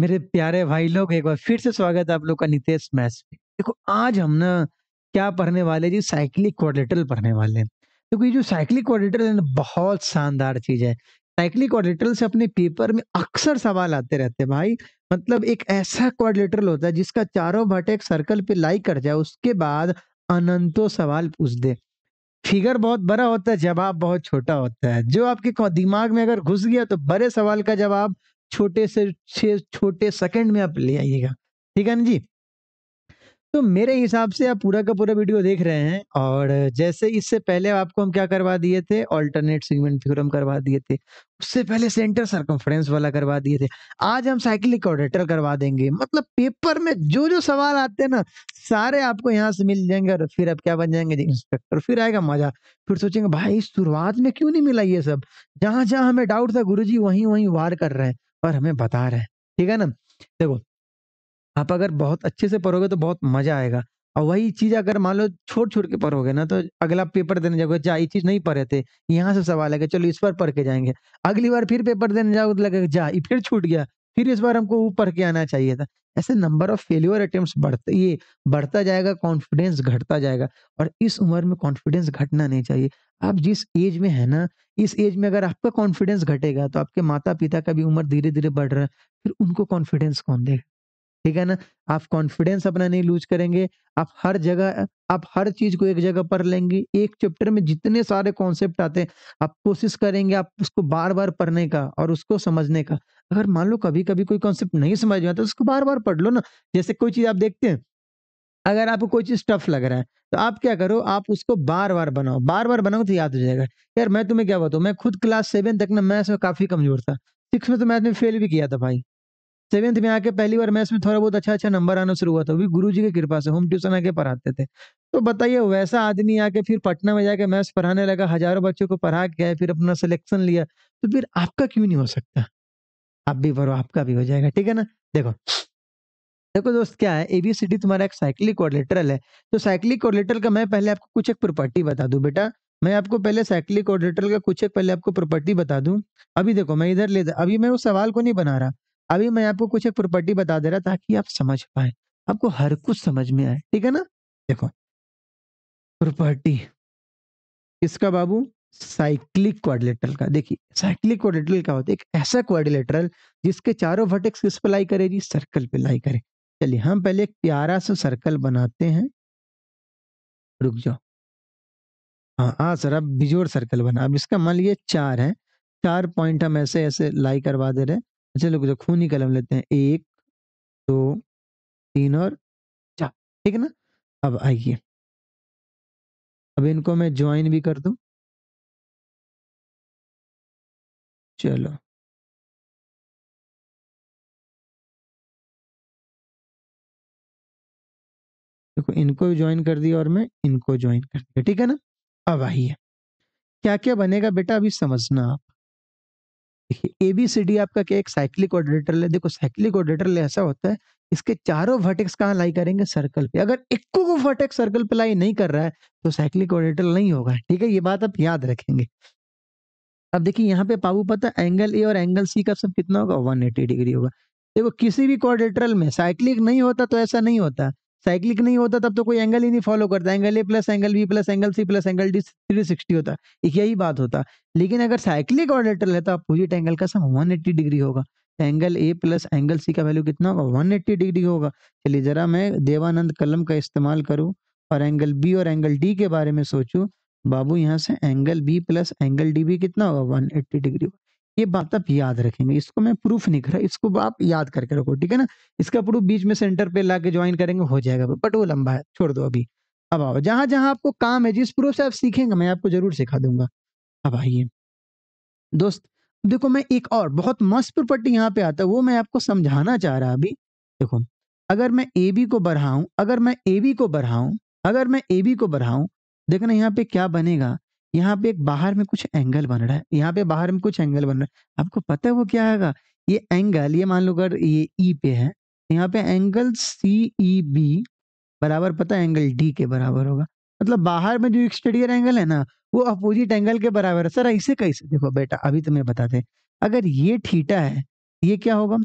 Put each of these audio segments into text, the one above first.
मेरे प्यारे भाई लोग एक बार फिर से स्वागत है आप लोग का नितेश मैथ्स में देखो आज हम ना क्या पढ़ने वाले जी साइक्लिक क्वाड्रेटल पढ़ने वाले हैं देखो ये जो साइक्लिक क्वाड्रेटल है ना बहुत शानदार चीज है साइक्लिक क्वाड्रेटल से अपने पेपर में अक्सर सवाल आते रहते हैं भाई मतलब एक ऐसा क्वाड्रेटल होता है जिसका चारों भट एक सर्कल पे लाई कर जाए उसके बाद अनंतों सवाल पूछ दे फिगर बहुत बड़ा होता है जवाब बहुत छोटा होता है जो आपके दिमाग में अगर घुस गया तो बड़े सवाल का जवाब छोटे से छह छोटे सेकंड में आप ले आइएगा ठीक है ना जी तो मेरे हिसाब से आप पूरा का पूरा वीडियो देख रहे हैं और जैसे इससे पहले आपको हम क्या करवा दिए थे ऑल्टरनेट सेगमेंट थ्योरम करवा दिए थे उससे पहले सेंटर सरकमफ्रेंस वाला करवा दिए थे आज हम साइक्लिक ऑडिटर करवा देंगे मतलब पेपर में जो जो सवाल आते हैं ना सारे आपको यहाँ से मिल जाएंगे और फिर आप क्या बन जाएंगे इंस्पेक्टर फिर आएगा मजा फिर सोचेंगे भाई शुरुआत में क्यों नहीं मिला ये सब जहां जहां हमें डाउट था गुरु जी वहीं वहीं वार कर रहे हैं और हमें बता रहे हैं, ठीक है ना? देखो, आप अगर बहुत अच्छे से पढ़ोगे तो बहुत मज़ा आएगा और वही चीज़ अगर मान लो छोड़-छोड़ के पढ़ोगे ना तो अगला पेपर देने जाओगे, जा अच्छा, ये चीज़ नहीं पढ़े थे, यहाँ से सवाल है कि चलो इस पर पढ़ के जाएंगे अगली बार फिर पेपर देने जाओगे तो लगेगा जा ये फिर छूट गया। फिर इस बार हमको ऊपर के आना चाहिए था ऐसे नंबर ऑफ फेल्योर अटेम्प्ट बढ़ते ये बढ़ता जाएगा कॉन्फिडेंस घटता जाएगा और इस उम्र में कॉन्फिडेंस घटना नहीं चाहिए आप जिस एज में है ना इस एज में अगर आपका कॉन्फिडेंस घटेगा तो आपके माता पिता का भी उम्र धीरे धीरे बढ़ रहा है फिर उनको कॉन्फिडेंस कौन देगा ठीक है ना आप कॉन्फिडेंस अपना नहीं लूज करेंगे आप हर जगह आप हर चीज को एक जगह पढ़ लेंगे एक चैप्टर में जितने सारे कॉन्सेप्ट आते हैं आप कोशिश करेंगे आप उसको बार बार पढ़ने का और उसको समझने का अगर मान लो कभी कभी कोई कॉन्सेप्ट नहीं समझ में आता तो उसको बार बार पढ़ लो ना जैसे कोई चीज़ आप देखते हैं अगर आपको कोई चीज़ टफ लग रहा है तो आप क्या करो आप उसको बार बार बनाओ बार बार बनाओ तो याद हो जाएगा यार मैं तुम्हें क्या बताऊँ मैं खुद क्लास सेवन तक ना मैथ्स में काफ़ी कमज़ोर था सिक्स में तो मैथ में फेल भी किया था भाई सेवेंथ में आके पहली बार मैथ्स में थोड़ा बहुत अच्छा अच्छा नंबर आना शुरू हुआ था वो भी गुरु जी की कृपा से होम ट्यूशन आके पढ़ाते थे तो बताइए वैसा आदमी आके फिर पटना में जाके मैथ्स पढ़ाने लगा हजारों बच्चों को पढ़ा के फिर अपना सिलेक्शन लिया तो फिर आपका क्यों नहीं हो सकता आप भी भरो आपका भी हो जाएगा ठीक है ना देखो देखो दोस्त क्या है एबीसीडी तुम्हारा एक साइक्लिक कोऑर्डिनेटरल है तो साइक्लिक कोऑर्डिनेटरल का मैं पहले आपको कुछ एक प्रॉपर्टी बता दूं बेटा मैं आपको पहले साइक्लिक कोऑर्डिनेटरल का कुछ एक पहले आपको प्रॉपर्टी बता दूं अभी देखो मैं इधर ले अभी मैं उस सवाल को नहीं बना रहा अभी मैं आपको कुछ एक प्रॉपर्टी बता दे रहा ताकि आप समझ पाए आपको हर कुछ समझ में आए ठीक है ना देखो प्रॉपर्टी किसका बाबू साइक्लिक क्वाड्रिलेटरल का देखिए साइक्लिक क्वाड्रिलेटरल क्या होता है एक ऐसा क्वाड्रिलेटरल जिसके चारों वर्टेक्स किस पे लाई करे जी सर्कल पे लाई करे चलिए हम पहले एक प्यारा सा सर्कल बनाते हैं रुक जाओ हाँ हाँ सर अब बिजोर सर्कल बना अब इसका मान लीजिए चार है चार पॉइंट हम ऐसे ऐसे लाई करवा दे रहे हैं अच्छा लोग जो खूनी कलम लेते हैं एक दो तीन और चार ठीक है ना अब आइए अब इनको मैं ज्वाइन भी कर दूं चलो देखो इनको ज्वाइन कर दिया और मैं इनको ज्वाइन कर दिया ठीक है ना अब आइए क्या क्या बनेगा बेटा अभी समझना आप देखिए ए बी सी डी आपका क्या एक साइक्लिक ऑर्डिनेटर ले देखो साइक्लिक ऑर्डिनेटर ले ऐसा होता है इसके चारों वर्टेक्स कहाँ लाई करेंगे सर्कल पे अगर इक्को को वर्टेक्स सर्कल पे लाई नहीं कर रहा है तो साइक्लिक ऑर्डिनेटर नहीं होगा ठीक है ये बात आप याद रखेंगे अब देखिए यहाँ पे पाबू पता एंगल ए और एंगल सी का सब कितना होगा 180 डिग्री होगा देखो किसी भी कॉर्डिट्रल में साइक्लिक नहीं होता तो ऐसा नहीं होता साइक्लिक नहीं होता तब तो कोई एंगल ही नहीं फॉलो करता angle A plus angle B plus angle C plus angle D three sixty होता यही बात होता लेकिन अगर साइक्लिक ऑर्डिटल है तो अपोजिट एंगल का सब वन एट्टी डिग्री होगा angle A plus angle C का वैल्यू कितना होगा वन एट्टी डिग्री होगा चलिए जरा मैं देवानंद कलम का इस्तेमाल करूँ और एंगल बी और एंगल डी के बारे में सोचूं बाबू यहाँ से angle B plus angle D भी कितना होगा 180 डिग्री ये बात आप याद रखेंगे इसको मैं प्रूफ नहीं कर रहा इसको आप याद करके रखो ठीक है ना इसका प्रूफ बीच में सेंटर पे लाके ज्वाइन करेंगे हो जाएगा बट वो लंबा है छोड़ दो अभी अब आओ जहां जहां आपको काम है जिस प्रूफ से आप सीखेंगे मैं आपको जरूर सिखा दूंगा अब आइए दोस्त देखो मैं एक और बहुत मस्त प्रॉपर्टी यहाँ पे आता है वो मैं आपको समझाना चाह रहा अभी देखो अगर मैं ए बी को बढ़ाऊं अगर मैं ए बी को बढ़ाऊं अगर मैं ए बी को बढ़ाऊं देखो ना यहाँ पे क्या बनेगा, यहाँ पे एक बाहर में कुछ एंगल बन रहा है, यहाँ पे बाहर में कुछ एंगल बन रहा है। आपको पता है वो क्या आएगा? ये एंगल ये मान लो अगर ये ई e पे है, यहाँ पे एंगल बी e बराबर पता है एंगल डी के बराबर होगा। मतलब बाहर में जो एक्सटीरियर एंगल है ना, वो अपोजिट एंगल के बराबर है। सर ऐसे कैसे? देखो बेटा अभी तुम्हें बताते अगर ये थीटा है, ये क्या होगा?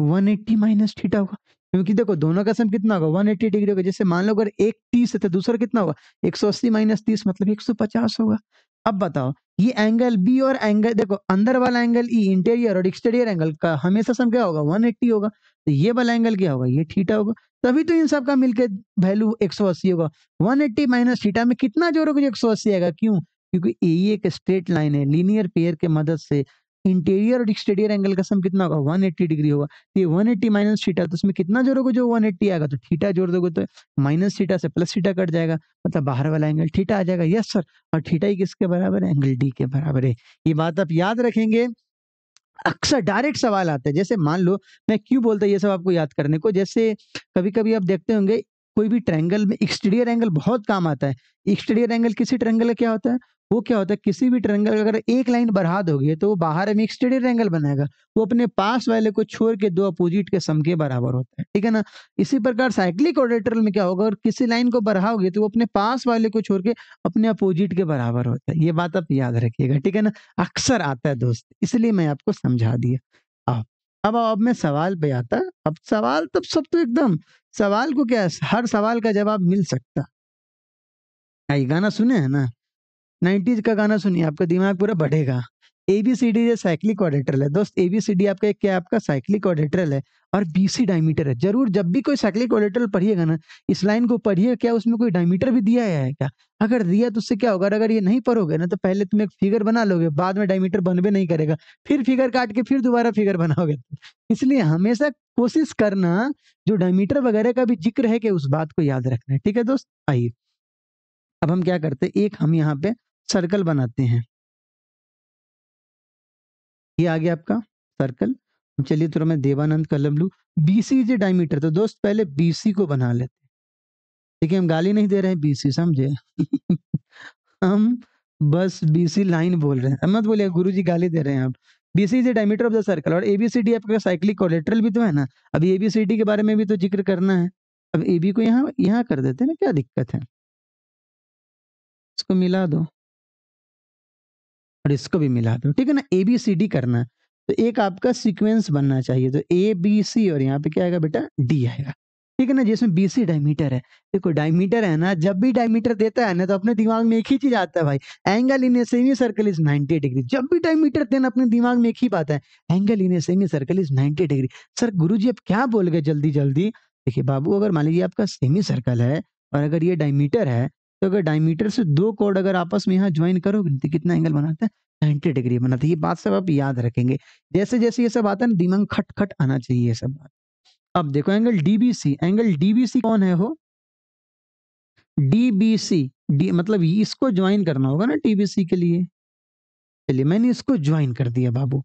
180 माइनस थीटा होगा। क्योंकि देखो दोनों का सम कितना होगा 180 डिग्री होगा जैसे मान लो अगर एक तीस है तो दूसरा कितना होगा 180 माइनस तीस मतलब पचास होगा अब बताओ ये एंगल बी और एंगल देखो अंदर वाला एंगल ई इंटीरियर और एक्सटीरियर एंगल का हमेशा सम क्या होगा 180 होगा तो ये वाला एंगल क्या होगा ये थीटा होगा तभी तो इन सब का मिलकर वैल्यू अस्सी होगा वन एट्टी माइनस थीटा में कितना जोर होगा जो एक आएगा क्यों क्योंकि ए एक स्ट्रेट लाइन है लीनियर पेयर के मदद से इंटीरियर और एक्सटीरियर एंगल का सम कितना होगा 180 डिग्री होगा ये 180 एट्टी माइनस थीटा तो उसमें कितना जोड़ोगे जो 180 आएगा तो थीटा जोड़ दोगे तो माइनस थीटा से प्लस थीटा कट जाएगा मतलब बाहर वाला एंगल थीटा आ जाएगा यस सर और थीटा ही किसके बराबर है एंगल डी के बराबर है ये बात आप याद रखेंगे अक्सर डायरेक्ट सवाल आते हैं जैसे मान लो मैं क्यों बोलता ये सब आपको याद करने को जैसे कभी कभी आप देखते होंगे कोई भी ट्रैंगल में एक्सटीरियर एंगल बहुत काम आता है एक्सटीरियर एंगल किसी ट्रैंगल का क्या होता है वो क्या होता है किसी भी ट्रेंगल अगर एक लाइन बढ़ा दोगे तो वो बाहर में एक स्टेडी ट्रेंगल बनाएगा वो अपने पास वाले को छोड़ के दो अपोजिट के सम के बराबर होता है ठीक है ना इसी प्रकार साइक्लिक ऑडिटरल में क्या होगा और किसी लाइन को बढ़ाओगे तो वो अपने पास वाले को छोड़ के अपने अपोजिट के बराबर होता है ये बात आप याद रखिएगा ठीक है ना अक्सर आता है दोस्त इसलिए मैं आपको समझा दिया आप अब अब मैं सवाल पे आता अब सवाल तब सब तो एकदम सवाल को क्या हर सवाल का जवाब मिल सकता ये गाना सुने है ना नाइन्टीज का गाना सुनिए आपका दिमाग पूरा बढ़ेगा एबीसीडी ये साइक्लिक ऑर्डेट्रल है दोस्त एबीसीडी आपका एक क्या आपका साइक्लिक ऑर्डेट्रल है और बीसी डायमीटर है जरूर जब भी कोई साइक्लिक ऑडिटर पढ़िएगा ना इस लाइन को पढ़िए क्या उसमें कोई डायमीटर भी दिया है क्या अगर दिया तो उससे क्या होगा अगर ये नहीं पढ़ोगे ना तो पहले तुम एक फिगर बना लोगे बाद में डायमीटर बन भी नहीं करेगा फिर फिगर काट के फिर दोबारा फिगर बनाओगे इसलिए हमेशा कोशिश करना जो डायमीटर वगैरह का भी जिक्र है कि उस बात को याद रखना है ठीक है दोस्त आइए अब हम क्या करते हैं एक हम यहाँ पे सर्कल बनाते हैं ये आ गया आपका सर्कल चलिए थोड़ा मैं देवानंद कलम लू बीसी जो डायमीटर तो दोस्त पहले बीसी को बना लेते ठीक है हम गाली नहीं दे रहे हैं बीसी समझे हम बस बीसी लाइन बोल रहे हैं मत बोलिए गुरु जी गाली दे रहे हैं आप BC is diameter of the circle और एबीसीडी आपका साइक्लिक कोलेट्रल भी तो है ना अब एबीसीडी के बारे में भी तो जिक्र करना है अब ए बी को यहाँ यहाँ कर देते हैं ना क्या दिक्कत है इसको मिला दो और इसको भी मिला दो ठीक है ना ए बी सी डी करना तो एक आपका सीक्वेंस बनना चाहिए तो ए बी सी और यहाँ पे क्या आएगा बेटा डी आएगा ठीक है ना जिसमें बी सी डायमीटर है देखो डायमीटर है ना जब भी डायमीटर देता है ना तो अपने दिमाग में एक ही चीज आता है भाई angle in a semi circle is 90 degree जब भी डायमीटर देना अपने दिमाग में एक ही बात है angle in a semi circle is 90 degree sir guru ji आप क्या बोल गए जल्दी जल्दी देखिए बाबू अगर मान लीजिए आपका सेमी सर्कल है और अगर ये डायमीटर है तो अगर डायमीटर से दो कोड अगर आपस में यहाँ ज्वाइन करोगे तो कितना एंगल बनाते हैं नाइन्टी डिग्री बनाते हैं ये बात सब आप याद रखेंगे जैसे जैसे ये सब आता है ना दिमाग खट खट आना चाहिए ये सब बात अब देखो एंगल डीबीसी एंगल डीबीसी कौन है हो डीबीसी डी मतलब इसको ज्वाइन करना होगा ना टीबीसी के लिए चलिए मैंने इसको ज्वाइन कर दिया बाबू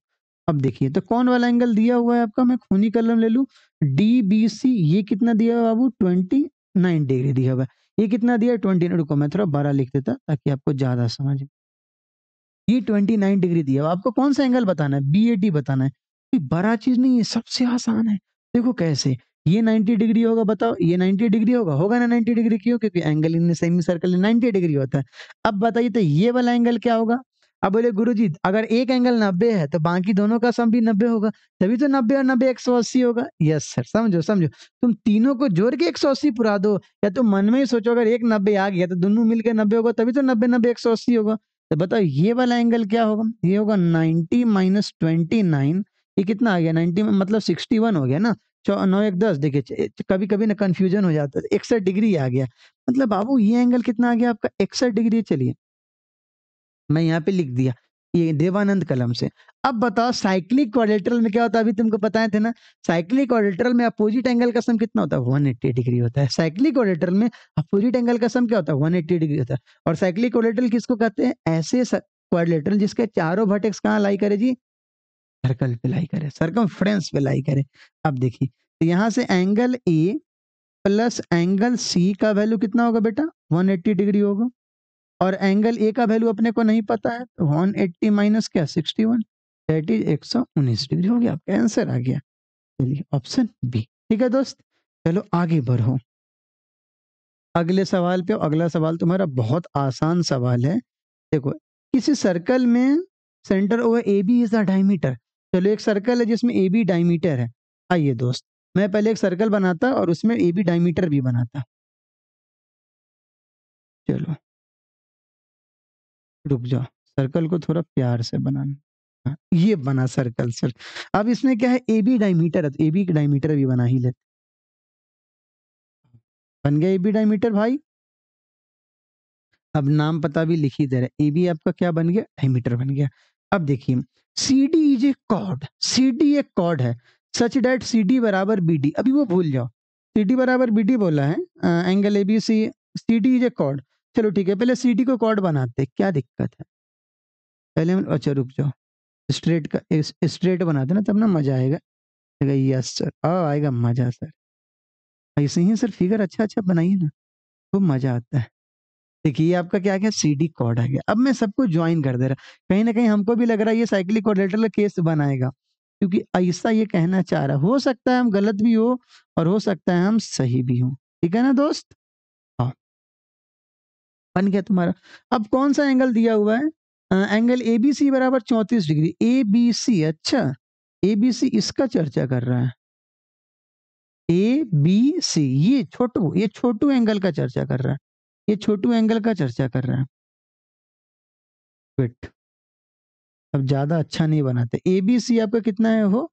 अब देखिए तो कौन वाला एंगल दिया हुआ है आपका मैं खूनी कलम ले लू डीबीसी ये कितना दिया हुआ बाबू ट्वेंटी नाइन डिग्री दिया हुआ है ये कितना दिया ट्वेंटी रुको मैं थोड़ा बारह लिख देता ताकि आपको ज़्यादा समझ ये ट्वेंटी नाइन डिग्री दिया आपको कौन सा एंगल बताना है बी ए टी बताना है कोई बड़ा चीज़ नहीं है सबसे आसान है देखो कैसे ये नाइन्टी डिग्री होगा बताओ ये नाइन्टी डिग्री होगा होगा ना नाइन्टी डिग्री क्यों क्योंकि angle in semi circle ninety degree होता है अब बताइए तो ये वाला एंगल क्या होगा अब बोले गुरु जी अगर एक एंगल नब्बे है तो बाकी दोनों का सम भी नब्बे होगा तभी तो नब्बे और नब्बे एक सौ अस्सी होगा यस सर समझो समझो तुम तीनों को जोड़ के एक सौ अस्सी पुरा दो या तुम तो मन में ही सोचो अगर एक नब्बे आ गया तो दोनों मिलकर नब्बे होगा तभी तो नब्बे नब्बे एक सौ अस्सी होगा तो बताओ ये वाला एंगल क्या होगा ये होगा नाइनटी माइनस ट्वेंटी नाइन ये कितना आ गया नाइनटी मतलब सिक्सटी वन हो गया ना चौ नौ एक दस देखिए कभी कभी ना कन्फ्यूजन हो जाता है तो इकसठ डिग्री आ गया मतलब बाबू ये एंगल कितना आ गया आपका इकसठ डिग्री चलिए मैं यहाँ पे लिख दिया ये देवानंद कलम से अब बताओ साइक्लिक क्वाड्रेटरल में क्या होता है अभी तुमको बताए थे ना साइक्लिक क्वाड्रेटरल में अपोजिट एंगल का सम कितना होता है 180 डिग्री होता है साइक्लिक क्वाड्रेटरल में अपोजिट एंगल का सम क्या होता है 180 डिग्री होता है और साइक्लिक क्वाड्रेटरल किसको कहते हैं ऐसे क्वाड्रेटरल जिसके चारों भटेक्स कहाँ लाई करे जी सर्कल पे लाई करे सर्कम फ्रेंस पे लाई करे अब देखिए तो यहाँ से angle A plus angle C का वैल्यू कितना होगा बेटा 180 डिग्री होगा और एंगल ए का वैल्यू अपने को नहीं पता है तो वन एट्टी माइनस क्या सिक्सटी वन दैट इज एक सौ उन्नीस डिग्री हो गया आपका आंसर आ गया चलिए ऑप्शन बी ठीक है दोस्त चलो आगे बढ़ो अगले सवाल पे अगला सवाल तुम्हारा बहुत आसान सवाल है देखो किसी सर्कल में centre over A B is the diameter चलो एक सर्कल है जिसमें ए बी डायमीटर है आइए दोस्त मैं पहले एक सर्कल बनाता और उसमें ए बी डायमीटर भी बनाता चलो रुक जाओ सर्कल को थोड़ा प्यार से बनाना हाँ, ये बना सर्कल सर अब इसमें क्या है A B diameter A B diameter भी बना ही लेते बन गया ए बी डायमीटर भाई अब नाम पता भी लिख ही दे रहा है ए बी आपका क्या बन गया डायमीटर बन गया अब देखिए C D is a chord C D एक कॉर्ड है सच डेट सी डी बराबर बी डी अभी वो भूल जाओ सी डी बराबर बी डी बोला है angle A B C C D is a chord चलो ठीक है पहले सी डी को कॉर्ड बनाते क्या दिक्कत है पहले अच्छा रुक जाओ स्ट्रेट का स्ट्रेट बनाते ना तब ना मजा आएगा यस सर आ आएगा मजा सर ऐसे हाँ, ही सर फिगर अच्छा अच्छा बनाइए ना खूब मजा आता है देखिए आपका क्या क्या सी डी कॉर्ड आ गया अब मैं सबको ज्वाइन कर दे रहा कहीं ना कहीं हमको भी लग रहा है ये साइकिलिक कोऑर्डिनेटर केस बनाएगा क्योंकि ऐसा ये कहना चाह रहा हो सकता है हम गलत भी हो और हो सकता है हम सही भी हों ठीक है ना दोस्त बन गया तुम्हारा अब कौन सा एंगल दिया हुआ है आ, एंगल ए बी सी बराबर चौंतीस डिग्री ए बी सी अच्छा ए बी सी इसका चर्चा कर रहा है ए बी सी ये छोटू ये छोटू एंगल का चर्चा कर रहा है ये छोटू एंगल का चर्चा कर रहा है अब ज्यादा अच्छा नहीं बनाते ए बी सी आपका कितना है वो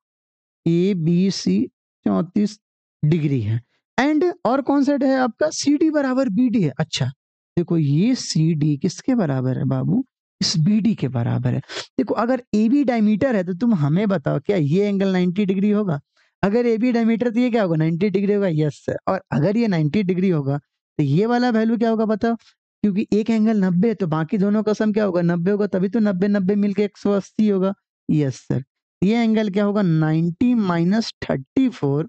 ए बी सी चौंतीस डिग्री है एंड और कौन सा है आपका सी डी बराबर बी डी है अच्छा देखो ये सी डी किसके बराबर है बाबू इस बी डी के बराबर है देखो अगर ए बी डायमीटर है तो तुम हमें बताओ क्या ये एंगल 90 डिग्री होगा अगर ए बी डायमीटर तो ये क्या होगा 90 डिग्री होगा यस सर और अगर ये 90 डिग्री होगा तो ये वाला वैल्यू क्या होगा बताओ क्योंकि एक एंगल 90 तो बाकी दोनों का सम क्या होगा नब्बे होगा तभी तो मिलकर एक सौ अस्सी होगा यस सर ये एंगल क्या होगा ninety minus thirty four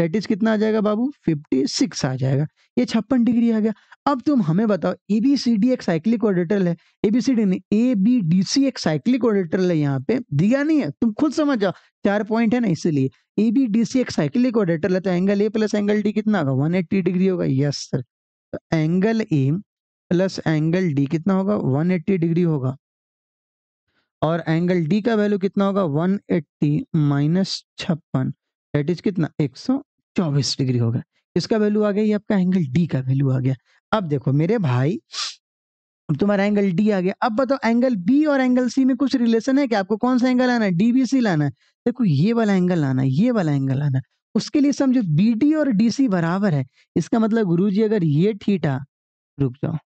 that is कितना आ जाएगा बाबू 56 आ जाएगा ये छप्पन डिग्री आ गया अब तुम हमें बताओ ए बी सी डी एक साइक्लिक ऑडिटर है ए बी सी डी नहीं ए बी डी सी एक साइक्लिक ऑर्डिटल है यहाँ पे दिया नहीं है तुम खुद समझ जाओ चार पॉइंट है ना इसीलिए ए बी डी सी एक साइक्लिक ऑडिटर है तो angle A plus angle D कितना होगा वन एट्टी डिग्री होगा यस सर तो angle A plus angle D कितना होगा वन एट्टी डिग्री होगा और एंगल डी का वैल्यू कितना होगा वन एट्टी माइनस छप्पन डेट इज कितना 124 डिग्री हो गया इसका वैल्यू आ गया ये आपका एंगल डी का वैल्यू आ गया अब देखो मेरे भाई तुम्हारा एंगल डी आ गया अब बताओ एंगल बी और एंगल सी में कुछ रिलेशन है कि आपको कौन सा एंगल आना है डी बी सी लाना है देखो ये वाला एंगल लाना है ये वाला एंगल आना उसके लिए समझो बी डी और डी सी बराबर है इसका मतलब गुरु जी अगर ये ठीठा रुक जाओ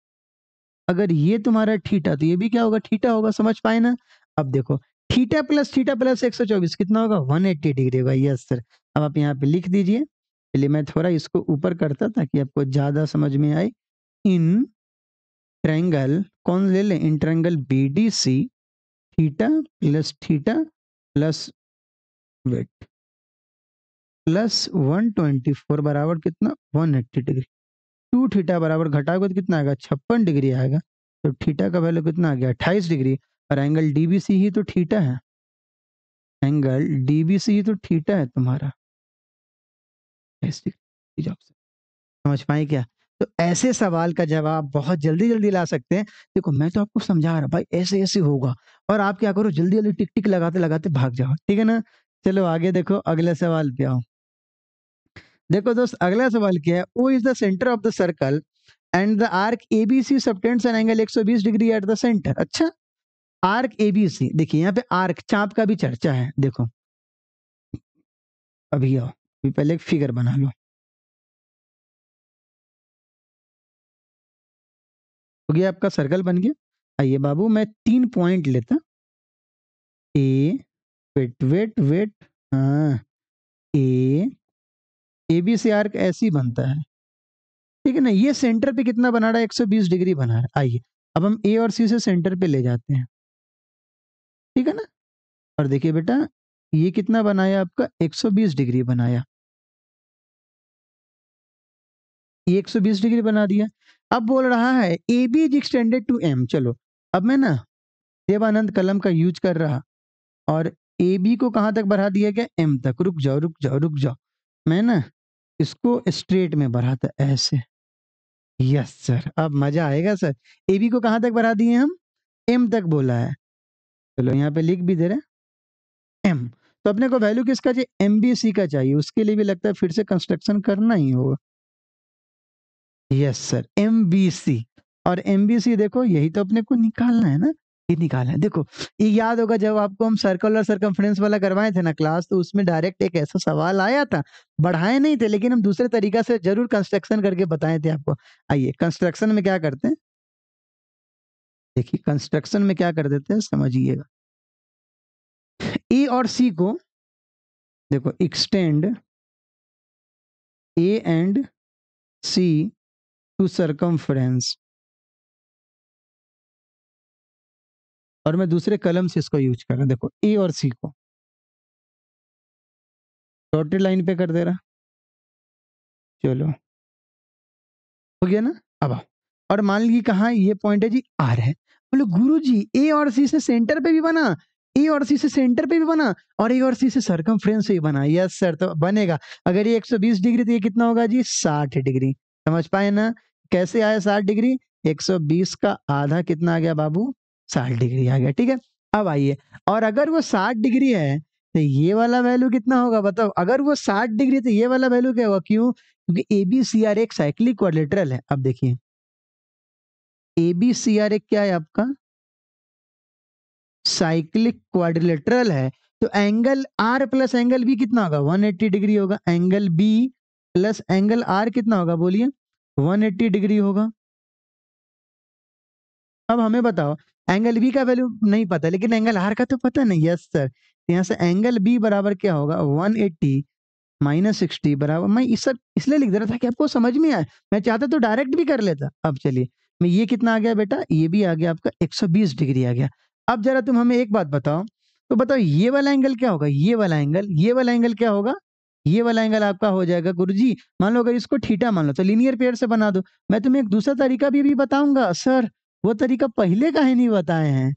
अगर ये तुम्हारा ठीठा तो ये भी क्या होगा ठीठा होगा समझ पाए ना अब देखो थीटा प्लस थीटा प्लस एक सौ चौबीस कितना होगा वन एट्टी डिग्री होगा यस सर अब आप यहाँ पे लिख दीजिए पहले मैं थोड़ा इसको ऊपर करता ताकि आपको ज्यादा समझ में आए इन ट्रैंगल कौन ले लें in triangle B D C theta plus theta plus वेट प्लस वन ट्वेंटी फोर बराबर कितना one eighty degree two theta बराबर घटाओगे तो कितना आएगा छप्पन डिग्री आएगा तो थीटा का वैल्यू कितना आ गया अट्ठाईस डिग्री और एंगल डी बी सी ही तो ठीटा है एंगल डी बी सी ही तो ठीटा है तुम्हारा समझ पाए क्या तो ऐसे सवाल का जवाब बहुत जल्दी जल्दी ला सकते हैं देखो मैं तो आपको समझा रहा भाई ऐसे ऐसे होगा और आप क्या करो जल्दी जल्दी टिक टिक लगाते लगाते भाग जाओ ठीक है ना चलो आगे देखो अगले सवाल पे आओ देखो दोस्त अगला सवाल क्या है वो is the centre of the circle and the arc ABC subtends an angle 120 degree at the centre अच्छा आर्क एबीसी देखिए यहाँ पे आर्क चाप का भी चर्चा है देखो अभी आओ अभी पहले एक फिगर बना लो हो गया आपका सर्कल बन गया आइए बाबू मैं तीन पॉइंट लेता ए वेट वेट वेट हाँ ए ए बी सी आर्क ऐसे ही बनता है ठीक है ना ये सेंटर पे कितना बना रहा है 120 डिग्री बना रहा है आइए अब हम ए और सी से सेंटर पे ले जाते हैं ठीक है ना? और देखिए बेटा, ये कितना बनाया आपका 120 डिग्री बनाया। ये 120 डिग्री बना दिया। अब बोल रहा है A B is extended to M चलो, अब मैं ना देवानंद कलम का यूज़ कर रहा और ए बी को कहाँ तक बढ़ा दिया गया एम तक रुक जाओ, रुक जाओ, रुक जाओ। मैं ना इसको स्ट्रेट में बढ़ाता ऐसे। यस सर, अब मज़ा आएगा सर। एबी को कहाँ तक बढ़ा दिए हम? एम तक बोला है। चलो यहाँ पे लिख भी दे रहे हैं एम तो अपने को वैल्यू किसका चाहिए एम बी सी का चाहिए उसके लिए भी लगता है फिर से कंस्ट्रक्शन करना ही होगा yes sir M B C और एम बी सी देखो यही तो अपने को निकालना है ना ये निकालना है देखो ये याद होगा जब आपको हम सर्कल और सरकमफ्रेंस वाला करवाए थे ना क्लास तो उसमें डायरेक्ट एक ऐसा सवाल आया था बढ़ाए नहीं थे लेकिन हम दूसरे तरीका से जरूर कंस्ट्रक्शन करके बताए थे आपको आइए कंस्ट्रक्शन में क्या करते हैं देखिए कंस्ट्रक्शन में क्या कर देते हैं समझिएगा ए और सी को देखो extend A and C to circumference और मैं दूसरे कलम से इसको यूज कर रहा देखो ए और सी को डॉटेड लाइन पे कर दे रहा चलो हो गया ना अब आओ और मान लीजिए कहा ये पॉइंट है जी आर है बोले गुरु जी ए और सी से सेंटर पे भी बना ए और सी से सेंटर पे भी बना और ए और सी से सरकम से भी बना यस सर तो बनेगा अगर ये 120 डिग्री तो ये कितना होगा जी 60 डिग्री समझ पाए ना कैसे आया 60 डिग्री 120 का आधा कितना आ गया बाबू 60 डिग्री आ गया ठीक है अब आइए और अगर वो 60 डिग्री है तो ये वाला वैल्यू कितना होगा बताओ अगर वो साठ डिग्री तो ये वाला वैल्यू क्या होगा क्यों क्योंकि ए बी सी आर एक साइक्लिक क्वारिलेटरल है अब देखिए ए बी सी आर एक क्या है आपका साइक्लिक क्वाड्रिलेटरल है तो angle R plus angle B कितना होगा 180 डिग्री होगा angle B plus angle R कितना होगा बोलिए 180 डिग्री होगा अब हमें बताओ एंगल बी का वैल्यू नहीं पता लेकिन एंगल आर का तो पता नहीं यस सर तो यहाँ से एंगल बी बराबर क्या होगा 180 एट्टी माइनस सिक्सटी बराबर मैं इस सब इसलिए लिख दे रहा था कि आपको समझ में आए मैं चाहता तो डायरेक्ट भी कर लेता अब चलिए में ये कितना आ गया बेटा ये भी आ गया आपका 120 डिग्री आ गया अब जरा तुम हमें एक बात बताओ तो बताओ ये वाला एंगल क्या होगा ये वाला एंगल ये वाला एंगल क्या होगा ये वाला एंगल आपका हो जाएगा गुरु जी मान लो अगर इसको ठीठा मान लो तो लीनियर पेयर से बना दो मैं तुम्हें एक दूसरा तरीका भी अभी बताऊंगा सर वो तरीका पहले का ही नहीं बताए हैं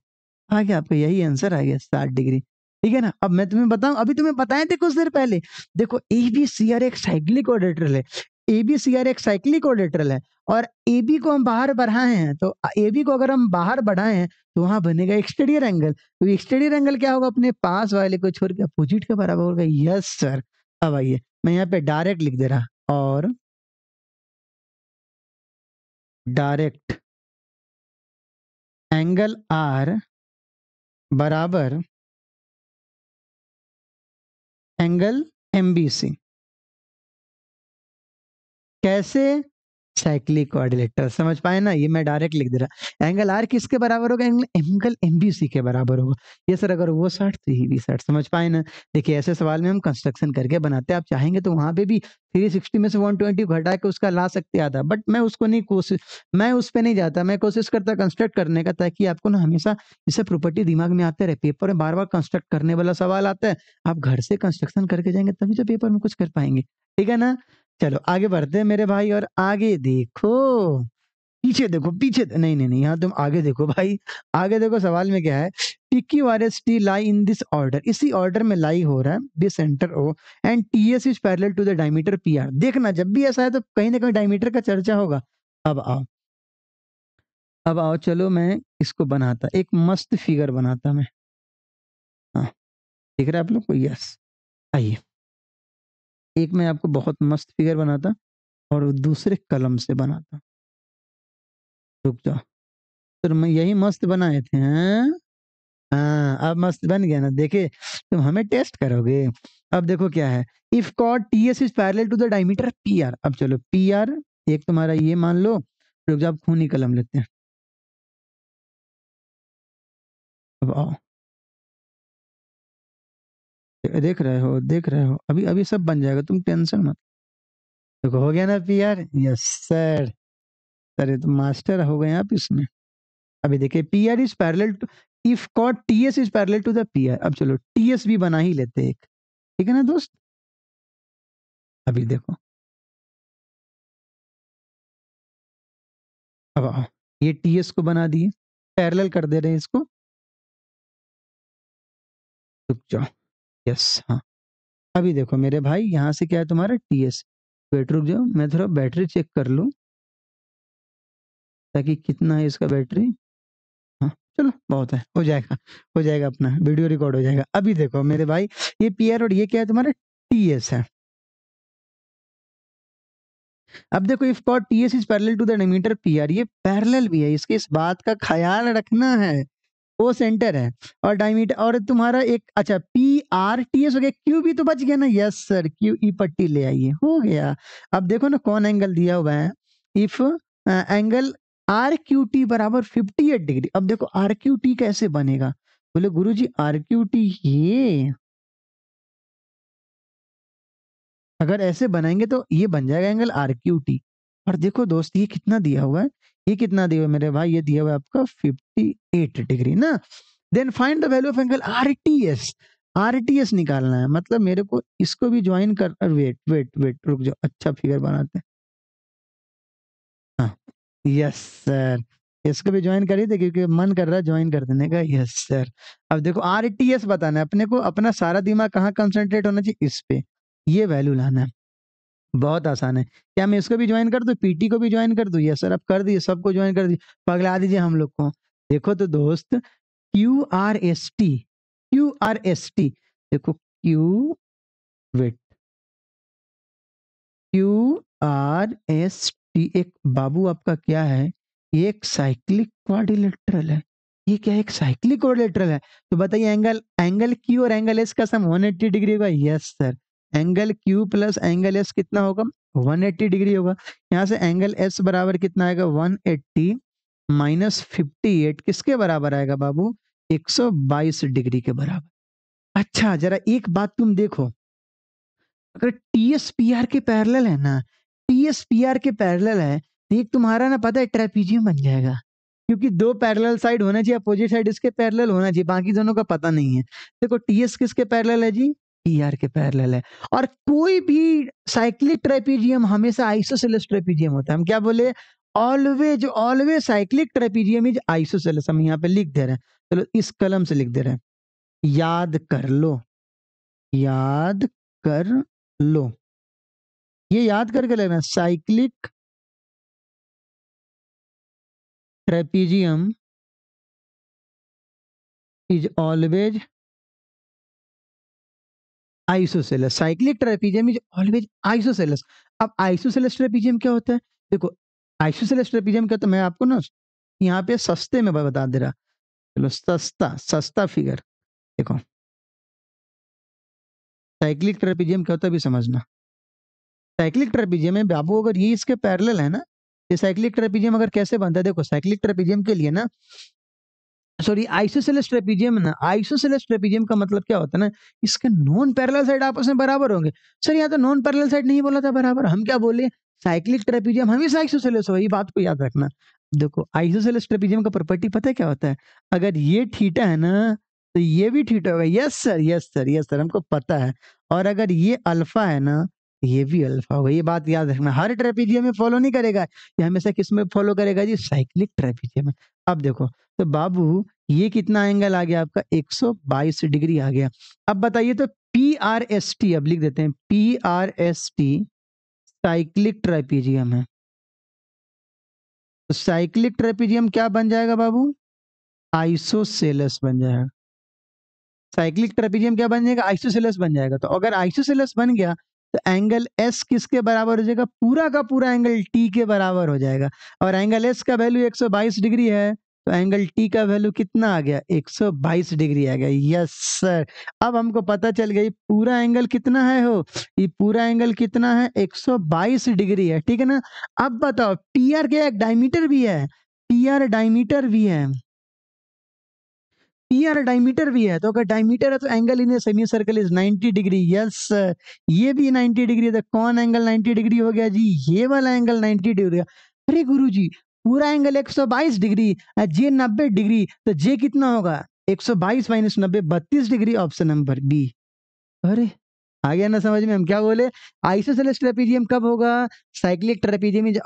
आ गया आपका यही आंसर आ गया साठ डिग्री ठीक है ना अब मैं तुम्हें बताऊं अभी तुम्हें बताए थे कुछ देर पहले देखो ए बी सी आर एक साइक्लिक ऑडिटर है ए बी सी आर एक साइक्लिक कोलेटरल है और ए बी को हम बाहर बढ़ाए हैं तो ए बी को अगर हम बाहर बढ़ाए हैं तो वहां बनेगा एक्सटेरियर एंगल तो एक्सटेरियर एंगल क्या होगा अपने पास वाले को छोड़ के अपोजिट के बराबर होगा यस सर अब आइए मैं यहाँ पे डायरेक्ट लिख दे रहा और डायरेक्ट एंगल आर बराबर एंगल एम बी सी कैसे साइक्लिक कोऑर्डिनेटर समझ पाए ना ये मैं डायरेक्ट लिख दे रहा एंगल आर किसके बराबर होगा एंगल एंगल एमबीसी के बराबर होगा ये सर अगर वो साठ तो ये भी साठ समझ पाए ना देखिए ऐसे सवाल में हम कंस्ट्रक्शन करके बनाते हैं आप चाहेंगे तो वहां पे भी 360 में से 120 घटा के उसका ला सकते आता बट मैं उसको नहीं कोशिश मैं उस पर नहीं जाता मैं कोशिश करता कंस्ट्रक्ट करने का ताकि आपको ना हमेशा इससे प्रॉपर्टी दिमाग में आते रहे पेपर में बार बार कंस्ट्रक्ट करने वाला सवाल आता है आप घर से कंस्ट्रक्शन करके जाएंगे तभी तो पेपर में कुछ कर पाएंगे ठीक है ना चलो आगे बढ़ते हैं मेरे भाई और आगे देखो पीछे देखो पीछे नहीं नहीं नहीं यहाँ तुम आगे देखो भाई आगे देखो सवाल में क्या है T Q S T lie in this order इसी ऑर्डर में लाई हो रहा है this centre O and T S is parallel to the diameter P R देखना जब भी ऐसा है तो कहीं ना कहीं डायमीटर का चर्चा होगा अब आओ अब आओ चलो मैं इसको बनाता एक मस्त फिगर बनाता मैं हाँ दिख रहा है आप लोग को यस आइए एक मैं आपको बहुत मस्त फिगर बनाता और दूसरे कलम से बनाता रुक जाओ तो मैं यही मस्त बनाए थे हैं हाँ अब मस्त बन गया ना देखे तुम हमें टेस्ट करोगे अब देखो क्या है इफ कॉट T S is parallel to the diameter P R अब चलो पी आर एक तुम्हारा ये मान लो रुक जाओ खूनी कलम लेते हैं अब आओ देख रहे हो देख रहे हो अभी अभी सब बन जाएगा तुम टेंशन मत तो हो गया ना P R yes sir sir ये तो मास्टर हो गए आप इसमें अभी देखिए P R is parallel to if कॉट T S is parallel to the R अब चलो टी एस भी बना ही लेते एक ठीक है ना दोस्त अभी देखो अब आओ ये एस को बना दिए पैरल कर दे रहे हैं इसको रुक जाओ यस हाँ। अभी देखो मेरे भाई यहाँ से क्या है तुम्हारा टीएस वेट रुक जाओ मैं थोड़ा बैटरी चेक कर लूँ ताकि कितना है इसका बैटरी हाँ चलो बहुत है हो जाएगा हो जाएगा अपना वीडियो रिकॉर्ड हो जाएगा अभी देखो मेरे भाई ये पीआर और ये क्या है तुम्हारा टीएस है अब देखो इफ कॉट T S is parallel to the diameter P R ये पैरेलल भी है इसके इस बात का ख्याल रखना है वो सेंटर है और डायमीटर और तुम्हारा एक अच्छा पी आर टी एस हो गया क्यू भी तो बच गया ना यस सर क्यू ई पट्टी ले आइए हो गया अब देखो ना कौन एंगल दिया हुआ है if angle R Q T बराबर फिफ्टी एट डिग्री अब देखो आर क्यू टी कैसे बनेगा बोले गुरु जी आर क्यू टी ये अगर ऐसे बनाएंगे तो ये बन जाएगा एंगल आर क्यू टी और देखो दोस्त ये कितना दिया हुआ है ये कितना दिया हुआ मेरे भाई ये दिया हुआ है आपका 58 डिग्री ना then find the value of angle R T S R T S निकालना है मतलब मेरे को इसको भी ज्वाइन कर वेट वेट वेट रुक जाओ अच्छा फिगर बनाते हैं यस हाँ। सर इसको भी ज्वाइन कर ही थे क्योंकि मन कर रहा है ज्वाइन कर देने का यस सर अब देखो आर टी एस बताना है अपने को अपना सारा दिमाग कहाँ कंसंट्रेट होना चाहिए इस पे ये वैल्यू लाना है बहुत आसान है। क्या मैं इसको भी ज्वाइन कर दूँ, पीटी को भी ज्वाइन कर दूँ? यस सर, आप कर दिए, सबको ज्वाइन कर दिए। पगला दीजिए हम लोग को। देखो तो दोस्त Q Q R R S T S T देखो क्यू वेट टी एक बाबू आपका क्या है? ये एक साइक्लिक क्वाड्रिलेटरल है। ये क्या एक साइक्लिक क्वाड्रिलेटरल है। तो बताइए एंगल एंगल क्यू और एंगल एस का सम 180 डिग्री होगा। Yes sir. Angle Q plus angle S कितना होगा 180 डिग्री होगा यहाँ से एंगल S बराबर कितना आएगा 180 एट्टी माइनस फिफ्टी किसके बराबर आएगा बाबू 122 डिग्री के बराबर अच्छा जरा एक बात तुम देखो अगर टी एस पी आर के पैरेलल है ना टी एस पी आर के पैरेलल है तो एक तुम्हारा ना पता है ट्रेपीजियम बन जाएगा क्योंकि दो पैरेलल साइड होना चाहिए अपोजिट साइड इसके पैरेलल होना चाहिए बाकी दोनों का पता नहीं है देखो टी एस किसके पैरेलल है जी ईआर e के पैरेलल है और कोई भी साइक्लिक ट्रेपीजियम हमेशा आइसोसेलस ट्रेपीजियम होता है हम क्या बोले always always cyclic trapezium is isosceles हम यहाँ पे लिख दे रहे हैं चलो इस कलम से लिख दे रहे हैं याद कर लो याद कर लो ये याद करके लेना cyclic trapezium is always isosceles cyclic trapezium is always isosceles अब आइसोसेलस ट्रेपीजियम क्या होता है देखो आइसोसेलस ट्रेपीजियम क्या होता है मैं आपको ना यहाँ पे सस्ते में बता दे रहा चलो सस्ता सस्ता फिगर देखो साइक्लिक ट्रेपीजियम क्या होता है भी समझना साइक्लिक ट्रेपीजियम में बाबू अगर ये इसके पैरेलल है ना ये साइक्लिक ट्रेपीजियम अगर कैसे बनता है देखो साइक्लिक ट्रेपीजियम के लिए ना सॉरी आइसोसेलस ट्रेपीजियम ना आइसोसेलस ट्रेपीजियम का मतलब क्या होता है ना इसके नॉन पैरेलल साइड आपस में बराबर होंगे सर यहाँ तो नॉन पैरेलल साइड नहीं बोला था बराबर हम क्या बोले साइक्लिक ट्रेपीजियम हमेशा आइसोसेलस हो ये बात को याद रखना देखो आइसोसेलस ट्रेपीजियम का प्रॉपर्टी पता है क्या होता है अगर ये ठीटा है ना तो ये भी ठीटा होगा yes sir yes sir yes sir हमको पता है और अगर ये अल्फा है ना ये भी अल्फा होगा ये बात याद रखना हर ट्रेपीजियम में फॉलो नहीं करेगा ये हमेशा किस में फॉलो करेगा जी साइक्लिक ट्रेपीजियम में अब देखो तो बाबू ये कितना एंगल आ गया आपका 122 डिग्री आ गया अब बताइए तो पी आर एस टी अब लिख देते हैं P R S T cyclic trapezium है तो साइक्लिक ट्रेपीजियम क्या बन जाएगा बाबू आइसोसेलस बन जाएगा साइक्लिक ट्रेपीजियम क्या बन जाएगा आइसोसेलस बन जाएगा तो अगर आइसोसेलस बन गया तो एंगल एस किसके बराबर हो जाएगा पूरा का पूरा एंगल टी के बराबर हो जाएगा और एंगल एस का वैल्यू 122 डिग्री है तो एंगल टी का वैल्यू कितना आ गया 122 डिग्री आ गया यस सर अब हमको पता चल गया पूरा एंगल कितना है हो ये पूरा एंगल कितना है 122 डिग्री है ठीक है ना अब बताओ टी आर के एक डायमीटर भी है टी आर डायमीटर भी है यार डायमीटर भी है तो अगर डायमीटर है तो angle in semi circle is 90 degree yes ये भी 90 डिग्री है तो कौन एंगल 90 डिग्री हो गया जी ये वाला एंगल 90 डिग्री अरे गुरु जी पूरा एंगल 122 डिग्री जे 90 डिग्री तो जे कितना होगा 122 सौ बाईस माइनस नब्बे बत्तीस डिग्री ऑप्शन नंबर बी अरे आ गया ना समझ में हम क्या बोले आइसोसेलेस ट्रेपीजियम कब होगा cyclic trapezium is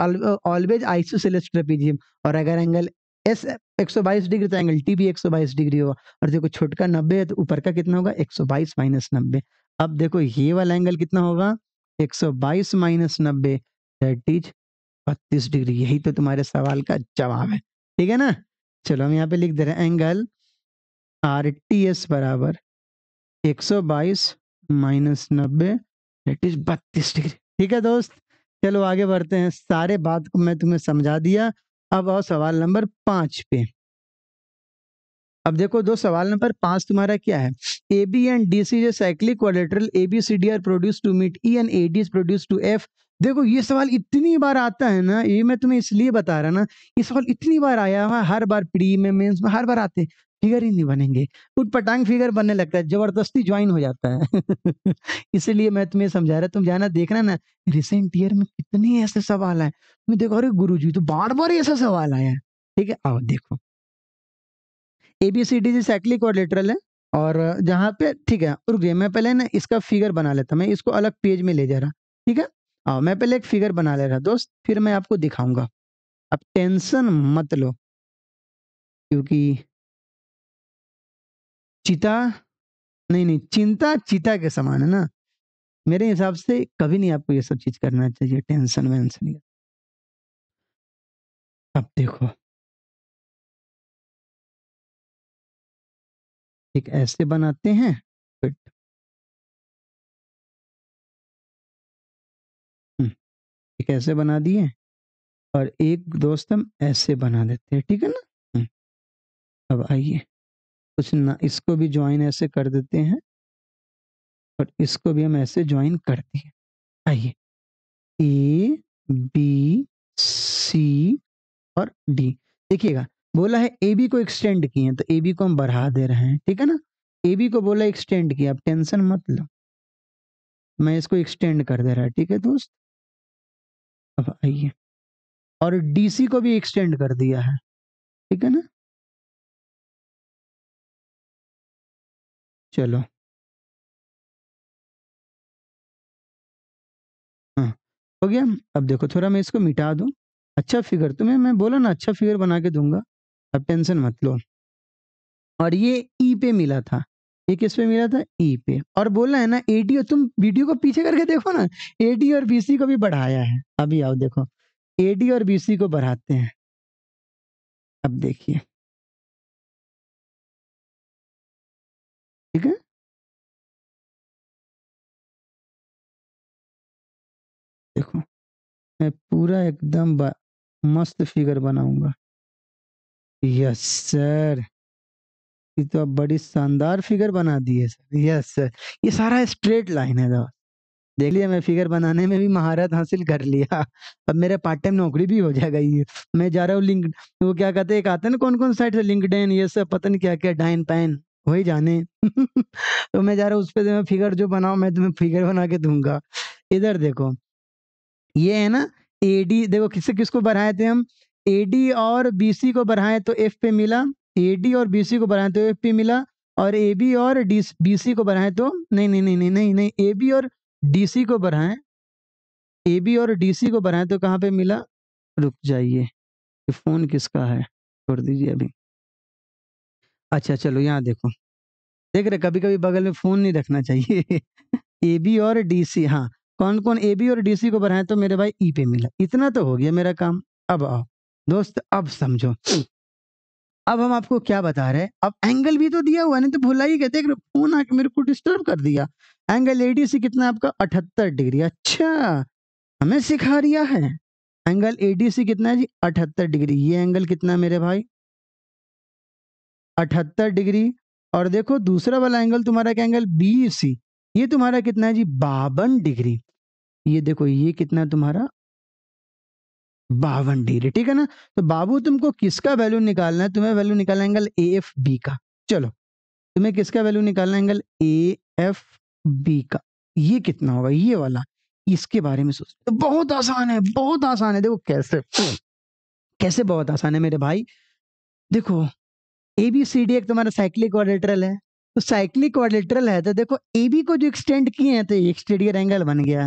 always isosceles trapezium और अगर एंगल एस एक सौ बाईस डिग्री तो एंगल टी भी एक सौ बाईस डिग्री होगा और देखो छोटका नब्बे है तो ऊपर का कितना होगा एक सौ बाईस माइनस नब्बे अब देखो ये वाला एंगल कितना होगा एक सौ बाईस माइनस नब्बे दैट इज बत्तीस डिग्री यही तो तुम्हारे सवाल का जवाब है ठीक है ना चलो हम यहाँ पे लिख दे रहे हैं एंगल आर टी एस बराबर एक सौ बाईस माइनस नब्बे दैट इज बत्तीस डिग्री ठीक है दोस्त चलो आगे बढ़ते हैं सारे बात को मैं तुम्हें समझा दिया अब आओ सवाल नंबर पांच पे अब देखो दो सवाल नंबर पांच तुम्हारा क्या है A B and D C cyclic quadrilateral A B C D are produce to meet E and A D produce to F देखो ये सवाल इतनी बार आता है ना ये मैं तुम्हें इसलिए बता रहा ना ये सवाल इतनी बार आया हुआ हर बार प्री में मेंस में हर बार आते हैं फिगर ही नहीं बनेंगे उठ पटांग फिगर बनने लगता है जबरदस्ती ज्वाइन हो जाता है इसीलिए मैं तुम्हें समझा रहा तुम जाना देखना ना रिसेंट ईयर में कितने ऐसे सवाल आए मैं देखो अरे गुरु तो बार बार ऐसे सवाल आया है ठीक है आओ देखो एबीसीडी जी साइक्लिक और लेटरल है और जहाँ पे ठीक है रुक जाइए मैं पहले ना इसका फिगर बना लेता मैं इसको अलग पेज में ले जा रहा ठीक है आओ मैं पहले एक फिगर बना ले रहा दोस्त फिर मैं आपको दिखाऊंगा अब टेंशन मत लो क्योंकि चिता नहीं नहीं चिंता चिता के समान है ना मेरे हिसाब से कभी नहीं आपको ये सब चीज करना चाहिए टेंशन वेंशन अब देखो एक ऐसे बनाते हैं फिट हम्म, एक ऐसे बना दिए और एक दोस्त हम ऐसे बना देते हैं ठीक है ना हम्म, अब आइए कुछ ना इसको भी ज्वाइन ऐसे कर देते हैं और इसको भी हम ऐसे ज्वाइन करते हैं आइए ए बी सी और डी देखिएगा बोला है ए बी को एक्सटेंड किए तो ए बी को हम बढ़ा दे रहे हैं ठीक है ना ए बी को बोला एक्सटेंड किया आप टेंशन मत लो मैं इसको एक्सटेंड कर दे रहा है ठीक है दोस्त अब आइए और डी सी को भी एक्सटेंड कर दिया है ठीक है ना चलो। हाँ, हो गया? अब देखो थोड़ा मैं इसको मिटा दूँ। अच्छा फिगर तुम्हें मैं बोला ना अच्छा फिगर बना के दूंगा अब टेंशन मत लो। और ये ई पे मिला था, ये किस पे मिला था? ई पे और बोला है ना ए और तुम वीडियो को पीछे करके देखो ना, एडी और बी सी को भी बढ़ाया है। अभी आओ देखो, ए टी और बी सी को बढ़ाते हैं। अब देखिए। ठीक है देखो मैं पूरा एकदम मस्त फिगर बनाऊंगा यस सर ये तो आप बड़ी शानदार फिगर बना दी है सर यस सर ये सारा स्ट्रेट लाइन है दोस्त देख लिया मैं फिगर बनाने में भी महारत हासिल कर लिया अब मेरा पार्ट टाइम नौकरी भी हो जाएगा ये मैं जा रहा हूँ लिंक वो क्या कहते हैं एक आते हैं ना कौन कौन साइड से लिंकड ये सब पता नहीं क्या क्या डाइन पैन वही जाने तो मैं जा रहा हूँ उस पर फिगर जो बनाओ मैं तुम्हें फिगर बना के दूंगा इधर देखो ये है ना एडी देखो किससे किसको बढ़ाए थे हम ए डी और बी सी को बढ़ाए तो एफ पे मिला एडी और बी सी को बढ़ाए तो एफ पे मिला और ए बी और डी बी सी को बढ़ाए तो नहीं नहीं नहीं नहीं नहीं नहीं ए बी और डी सी को बढ़ाए ए बी और डी सी को बढ़ाए तो कहाँ पे मिला रुक जाइए फ़ोन किसका है छोड़ दीजिए अभी अच्छा, चलो यहाँ देखो। देख रहे कभी-कभी बगल में फ़ोन नहीं रखना चाहिए। ए बी और डी सी हाँ, कौन-कौन ए बी और डी सी को बढ़ाए तो मेरे भाई ई e पे मिला। इतना तो हो गया मेरा काम। अब आओ, दोस्त अब समझो। अब हम आपको क्या बता रहे हैं, अब एंगल भी तो दिया हुआ नहीं तो भुलाइएगा। देख रहे फ़ोन आके मेरे को डिस्टर्ब कर दिया। एंगल ए डी सी कितना है आपका अठहत्तर डिग्री। अच्छा, हमें सिखा रिया है। एंगल ए डी सी कितना है जी अठहत्तर डिग्री। ये एंगल कितना है मेरे भाई? अठहत्तर डिग्री और देखो दूसरा वाला एंगल तुम्हारा क्या एंगल बी सी ये तुम्हारा कितना है जी बावन डिग्री ये देखो ये कितना तुम्हारा बावन डिग्री ठीक है ना तो बाबू तुमको किसका वैल्यू निकालना है तुम्हें वैल्यू निकालना है एंगल ए एफ बी का चलो तुम्हें किसका वैल्यू निकालना है एंगल ए एफ बी का ये कितना होगा ये वाला इसके बारे में सोच तो बहुत आसान है बहुत आसान है देखो कैसे कैसे बहुत आसान है मेरे भाई देखो ए बी सी डी एक तुम्हारा साइक्लिक क्वाड्रिलेटरल है तो साइक्लिक क्वाड्रिलेटरल है तो देखो ए बी को जो एक्सटेंड किए हैं तो एक्सटीरियर एंगल बन गया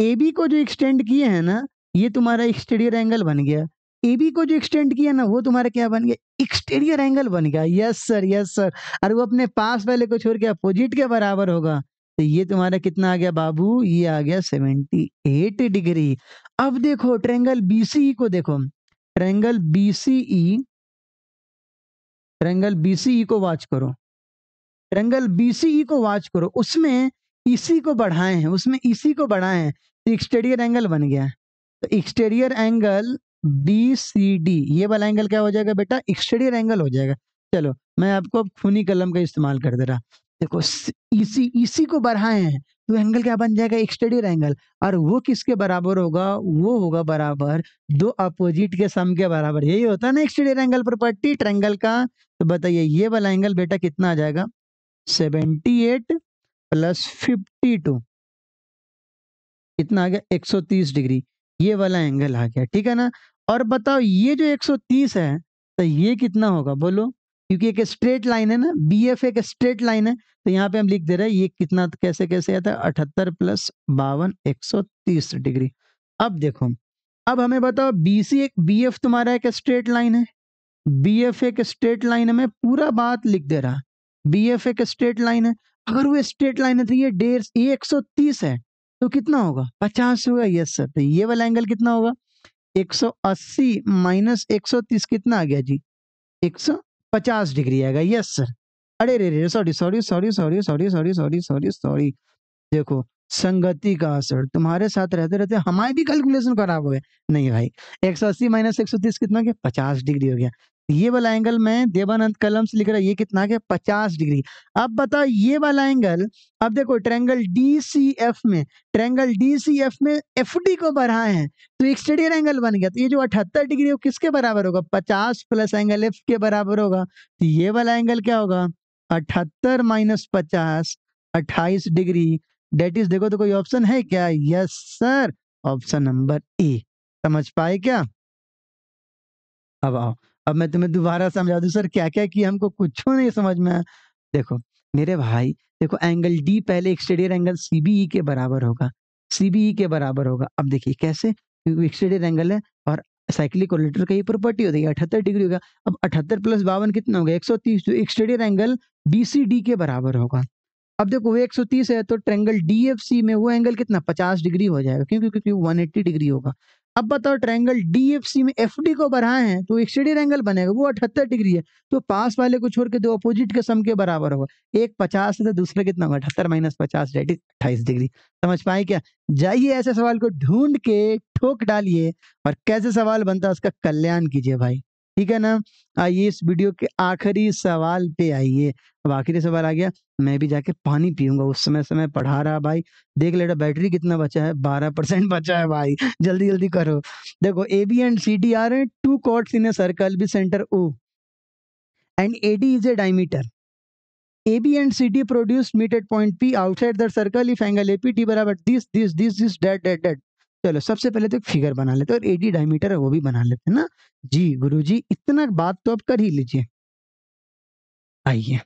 ए बी को जो एक्सटेंड किए हैं ना ये तुम्हारा एक्सटीरियर एंगल बन गया ए बी को जो एक्सटेंड किया ना वो तुम्हारा क्या बन गया एक्सटीरियर एंगल बन गया यस सर यस सर और वो अपने पास वाले को छोड़ के अपोजिट के बराबर होगा तो ये तुम्हारा कितना आ गया बाबू ये आ गया सेवेंटी एट डिग्री अब देखो ट्रेंगल बी सी को देखो triangle B C triangle B C E को वॉच करो ट्रेंगल बी सी e को वॉच करो उसमें इसी e को बढ़ाए हैं उसमें इसी e को बढ़ाए हैं तो एक्सटेरियर एंगल बन गया तो exterior angle B C D ये वाला एंगल क्या हो जाएगा बेटा एक्सटेरियर एंगल हो जाएगा चलो मैं आपको खूनी कलम का इस्तेमाल कर दे रहा देखो इसी इसी को बढ़ाए हैं तो एंगल क्या बन जाएगा एक स्टेडियर एंगल और वो किसके बराबर होगा वो होगा बराबर दो अपोजिट के सम के बराबर यही होता है ना एक्सटेडियर एंगल प्रॉपर्टी ट्रेंगल का तो बताइए ये वाला एंगल बेटा कितना आ जाएगा seventy eight plus fifty two कितना आ गया एक सौ तीस डिग्री ये वाला एंगल आ गया ठीक है ना और बताओ ये जो एक सौ तीस है तो ये कितना होगा बोलो क्योंकि एक स्ट्रेट लाइन है ना बी एफ एक स्ट्रेट लाइन है तो यहाँ पे हम लिख दे रहे हैं ये कितना कैसे कैसे आता है अठहत्तर प्लस बावन एक सौ तीस डिग्री अब देखो अब हमें बताओ बी सी एक बी एफ तुम्हारा एक स्ट्रेट लाइन है बी एफ एक स्ट्रेट लाइन है मैं पूरा बात लिख दे रहा बी एफ एक स्ट्रेट लाइन है अगर वो स्ट्रेट लाइन है तो ये डेढ़ ये एक सौ तीस है तो कितना होगा पचास होगा यस सर तो ये वाला एंगल कितना होगा एक सौ अस्सी माइनस एक सौ तीस कितना आ गया जी एक सौ पचास डिग्री आएगा यस सर अरे रे रे sorry sorry sorry sorry sorry sorry sorry sorry sorry देखो संगति का असर तुम्हारे साथ रहते रहते हमारे भी कैलकुलेशन खराब हो गया नहीं भाई 180 माइनस तीस कितना गया 50 डिग्री हो गया ये वाला एंगल मैं देवानंद कलम से लिख रहा है ये कितना है पचास डिग्री अब बताओ ये वाला एंगल अब देखो ट्रेंगल डी सी एफ में ट्रेंगल डी सी एफ में एफ डी को बढ़ाए हैं तो स्टेडियर एंगल बन गया तो ये जो अठहत्तर डिग्री वो किसके बराबर होगा पचास प्लस एंगल एफ के बराबर होगा तो ये वाला एंगल क्या होगा अठहत्तर माइनस पचास अट्ठाईस डिग्री डेट इज देखो तो कोई ऑप्शन है क्या yes sir option number A समझ पाए क्या अब आओ अब मैं तुम्हें दोबारा समझा दू सर क्या क्या किया हमको कुछ नहीं समझ में देखो मेरे भाई देखो एंगल डी पहले एक्सटेरियर एंगल सीबीई के बराबर होगा सीबीई e के बराबर होगा अब देखिए कैसे क्योंकि एंगल है और साइक्लिक का ये प्रॉपर्टी होती है अठहत्तर डिग्री होगा अब अठहत्तर प्लस बावन कितना होगा एक सौ तीस एंगल बी सी डी के बराबर होगा अब देखो वो तीस है तो ट्रेंगल डी एफ सी में वो एंगल कितना 50 डिग्री हो जाएगा क्योंकि क्योंकि वन एट्टी डिग्री होगा अब बताओ ट्रायंगल डीएफसी में एफडी को बढ़ाए हैं तो एक सीढ़ी ट्रैंगल बनेगा वो अठहत्तर डिग्री है तो पास वाले को छोड़ के दो अपोजिट के सम के बराबर होगा एक पचास है तो दूसरा कितना होगा अठहत्तर माइनस पचास डेट अट्ठाईस डिग्री समझ पाए क्या जाइए ऐसे सवाल को ढूंढ के ठोक डालिए और कैसे सवाल बनता है उसका कल्याण कीजिए भाई ठीक है ना आइए इस वीडियो के आखिरी सवाल पे आइए अब आखिरी सवाल आ गया मैं भी जाके पानी पीऊंगा उस समय समय पढ़ा रहा भाई देख लेटा बैटरी कितना बचा है बारह परसेंट बचा है भाई जल्दी जल्दी करो देखो A B and C D are two chords in a circle be centre O and A D is a diameter A B and C D produce meet at point P outside the circle if angle A P T बराबर this this this this that that that चलो सबसे पहले तो एक figure बना लेते हैं और एडी डायमीटर है वो भी बना लेते हैं ना जी गुरुजी इतना बात तो आप कर ही लीजिए आइए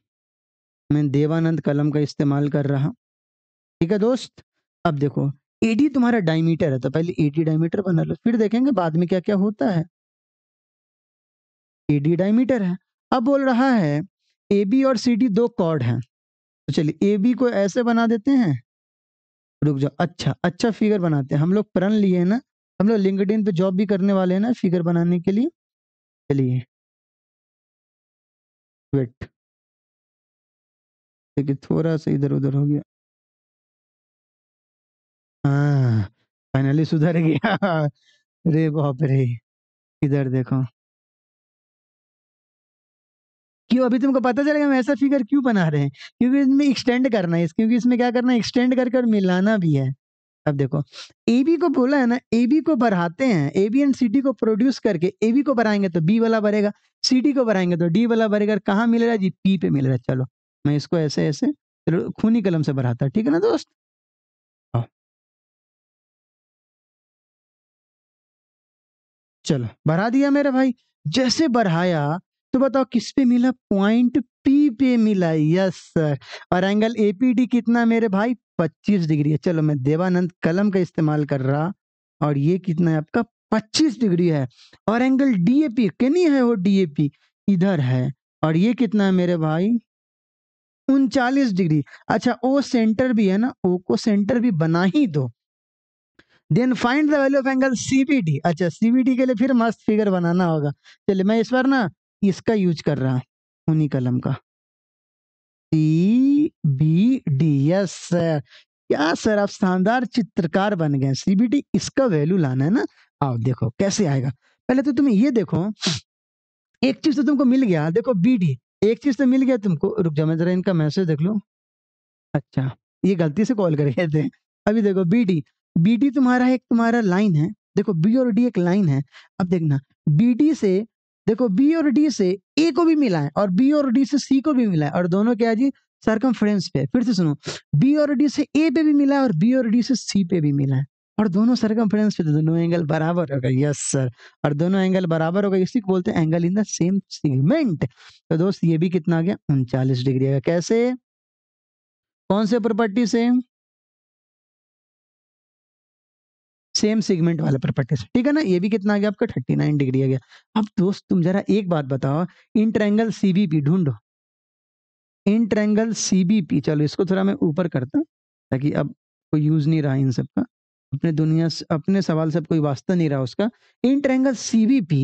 मैं देवानंद कलम का इस्तेमाल कर रहा ठीक है दोस्त अब देखो एडी तुम्हारा डायमीटर है तो पहले एडी डायमीटर बना लो फिर देखेंगे बाद में क्या क्या होता है एडी डायमीटर है अब बोल रहा है ए बी और सी डी दो कॉर्ड हैं तो चलिए ए बी को ऐसे बना देते हैं रुक जाओ अच्छा अच्छा फिगर बनाते हैं हम लोग प्रण लिए हैं ना हम लोग लिंकड पे जॉब भी करने वाले हैं ना फिगर बनाने के लिए चलिए वेट देखिए थोड़ा सा इधर-उधर हो गया। हाँ, फाइनली सुधर गया। रे बाप रे! इधर देखो। क्यों अभी तुमको पता चलेगा हम ऐसा फिगर क्यों बना रहे हैं? क्योंकि इसमें एक्सटेंड करना है क्योंकि इसमें क्या करना है एक्सटेंड कर कर मिलाना भी है। अब देखो ए बी को बोला है ना ए बी को बढ़ाते हैं, A B and C D को प्रोड्यूस करके ए बी को बढ़ाएंगे तो बी वाला बढ़ेगा, सी डी को बढ़ाएंगे तो डी वाला बढ़ेगा कहाँ मिल रहा है जी? पी पे मिल रहा है चलो। मैं इसको ऐसे-ऐसे खूनी कलम से भराता, ठीक है ना दोस्त? हाँ। चलो, भरा दिया मेरे भाई। जैसे बढ़ाया तो बताओ किस पे मिला? पॉइंट पी पे मिला। यस सर और एंगल एपीडी कितना मेरे भाई? 25 डिग्री है। चलो, मैं देवानंद कलम का इस्तेमाल कर रहा और ये कितना है आपका? 25 डिग्री है और एंगल डीएपी, किन्हीं है वो डीएपी? इधर है और ये कितना है मेरे भाई? उनचालीस डिग्री अच्छा ओ सेंटर भी है ना ओ को सेंटर भी बना ही दो then find the value of angle CBD अच्छा सीबीडी के लिए फिर मस्त फिगर बनाना होगा चलिए मैं इस बार ना इसका यूज कर रहा हूं उन्हीं कलम का C B D yes sir क्या सर आप शानदार चित्रकार बन गए सीबीडी इसका वैल्यू लाना है ना आओ देखो कैसे आएगा पहले तो तुम ये देखो एक चीज तो तुमको मिल गया देखो बी डी एक चीज तो मिल गया तुमको रुक जाओ मैं जरा इनका मैसेज देख लो अच्छा ये गलती से कॉल कर गए थे अभी देखो बी डी बी डी तुम्हारा एक तुम्हारा लाइन है देखो बी और डी एक लाइन है अब देखना बी डी से देखो बी और डी से ए को भी मिला है और बी और डी से सी को भी मिला है और दोनों क्या जी सरकम पे फिर से सुनो बी और डी से ए पे भी मिला है और बी और डी से सी पे भी मिला है और दोनों सरकमफ्रेंस पे तो दोनों एंगल बराबर हो गए यस सर और दोनों एंगल बराबर हो गए इसी को बोलते हैं angle in the same segment तो दोस्त ये भी कितना आ गया उनचालीस डिग्री आ कैसे कौन से प्रॉपर्टी से सेम सेगमेंट वाला प्रॉपर्टी से ठीक है ना ये भी कितना आ गया आपका थर्टी नाइन डिग्री आ गया अब दोस्त तुम जरा एक बात बताओ इन ट्रैंगल सीबीपी ढूंढो इन ट्रैंगल सीबीपी चलो इसको थोड़ा मैं ऊपर करता ताकि अब कोई यूज नहीं रहा इन सब का अपने दुनिया से अपने सवाल से अब कोई वास्ता नहीं रहा उसका in triangle CBP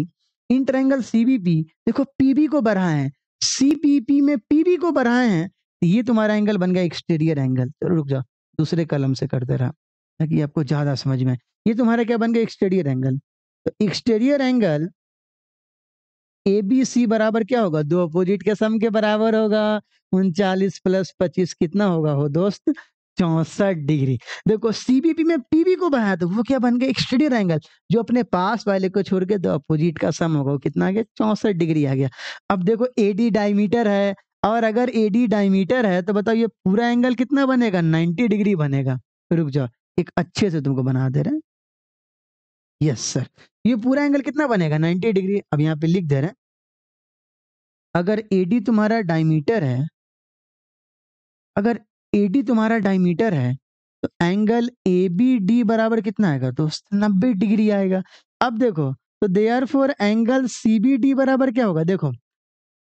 in triangle CBP देखो पीबी को बढ़ाए हैं सीपीपी में पीबी को बढ़ाए हैं ये तुम्हारा एंगल बन गया एक्सटीरियर एंगल चलो रुक जाओ दूसरे कलम से करते रहा ताकि आपको ज़्यादा समझ में ये तुम्हारा क्या बन गया एक्सटीरियर एंगल तो exterior angle A B C बराबर क्या होगा दो अपोजिट के सम के बराबर होगा उनचालीस प्लस पच्चीस कितना होगा हो दोस्त चौसठ डिग्री देखो सीबीपी में पीबी को बढ़ाया तो वो क्या बन गया एक्सटीरियर एंगल जो अपने पास वाले को छोड़ के दो अपोजिट का सम होगा कितना आ गया चौसठ डिग्री आ गया अब देखो एडी डायमीटर है और अगर एडी डायमीटर है तो बताओ ये पूरा एंगल कितना बनेगा नाइन्टी डिग्री बनेगा रुक जाओ एक अच्छे से तुमको बना दे रहे हैं यस सर ये पूरा एंगल कितना बनेगा नाइन्टी डिग्री अब यहाँ पे लिख दे रहे हैं अगर एडी तुम्हारा डायमीटर है अगर ए डी तुम्हारा डायमीटर है तो एंगल ए बी डी बराबर कितना आएगा दोस्त तो नब्बे डिग्री आएगा अब देखो तो therefore angle C B D बराबर क्या होगा देखो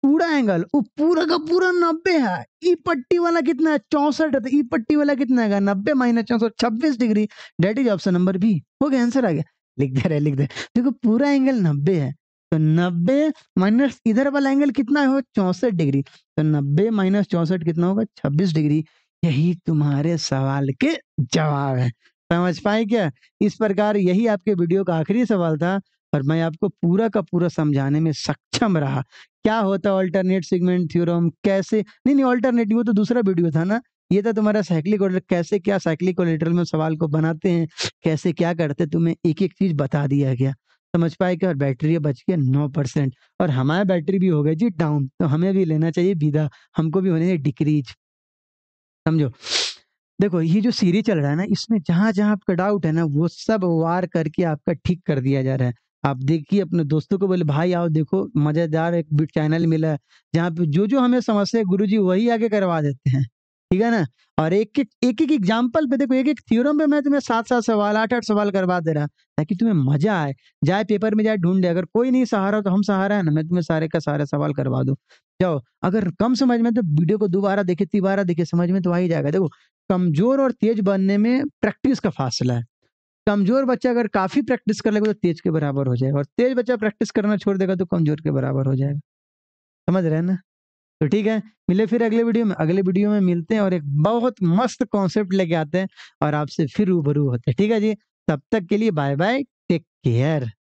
पूरा एंगल वो पूरा का पूरा नब्बे है ई e पट्टी वाला कितना है चौसठ है तो ई e पट्टी वाला कितना है नब्बे माइनस चौसठ छब्बीस degree that is option number B हो गया आंसर आ गया लिख दे रहे लिख दे देखो पूरा एंगल नब्बे है तो नब्बे माइनस इधर वाला एंगल कितना हो चौसठ डिग्री तो नब्बे माइनस चौसठ कितना होगा छब्बीस डिग्री यही तुम्हारे सवाल के जवाब है समझ पाए क्या? इस प्रकार यही आपके वीडियो का आखिरी सवाल था और मैं आपको पूरा का पूरा समझाने में सक्षम रहा। क्या होता अल्टरनेट सिगमेंट थ्योरम? कैसे नहीं, नहीं अल्टरनेट वो तो दूसरा वीडियो था ना। ये था तुम्हारा साइक्लिक ऑर्डर कैसे क्या साइक्लिक ऑर्डर में सवाल को बनाते हैं, कैसे क्या करते हैं, तुम्हें एक-एक चीज़ बता दिया गया। समझ पाए क्या? और बैटरी बच गया नौ परसेंट और हमारा बैटरी भी हो गई जी डाउन तो हमें भी लेना चाहिए विदा, हमको भी होने डिक्रीज़। समझो देखो ये जो सीरीज चल रहा है ना इसमें जहाँ जहां आपका डाउट है ना वो सब वार करके आपका ठीक कर दिया जा रहा है आप देखिए अपने दोस्तों को बोले भाई आओ देखो मजेदार एक चैनल मिला है जहाँ पे जो जो हमें समस्या गुरु जी वही आगे करवा देते हैं ठीक है ना और एक एक एक एक एग्जाम्पल पे देखो एक एक थ्योरम पे मैं तुम्हें सात सात सवाल आठ आठ सवाल करवा दे रहा ताकि तुम्हें मजा आए जाए पेपर में जाए ढूंढे अगर कोई नहीं सहारा तो हम सहारा है ना मैं तुम्हें सारे का सारे सवाल करवा दूँ जाओ अगर कम समझ में तो वीडियो को दोबारा देखे तिबारा देखे समझ में तो आ ही जाएगा देखो कमजोर और तेज बनने में प्रैक्टिस का फासला है कमजोर बच्चा अगर काफी प्रैक्टिस कर लेगा तो तेज के बराबर हो जाएगा और तेज बच्चा प्रैक्टिस करना छोड़ देगा तो कमजोर के बराबर हो जाएगा समझ रहे हैं ना तो ठीक है मिले फिर अगले वीडियो में अगले वीडियो में मिलते हैं और एक बहुत मस्त कॉन्सेप्ट लेके आते हैं और आपसे फिर रूबरू होते हैं ठीक है जी तब तक के लिए बाय बाय टेक केयर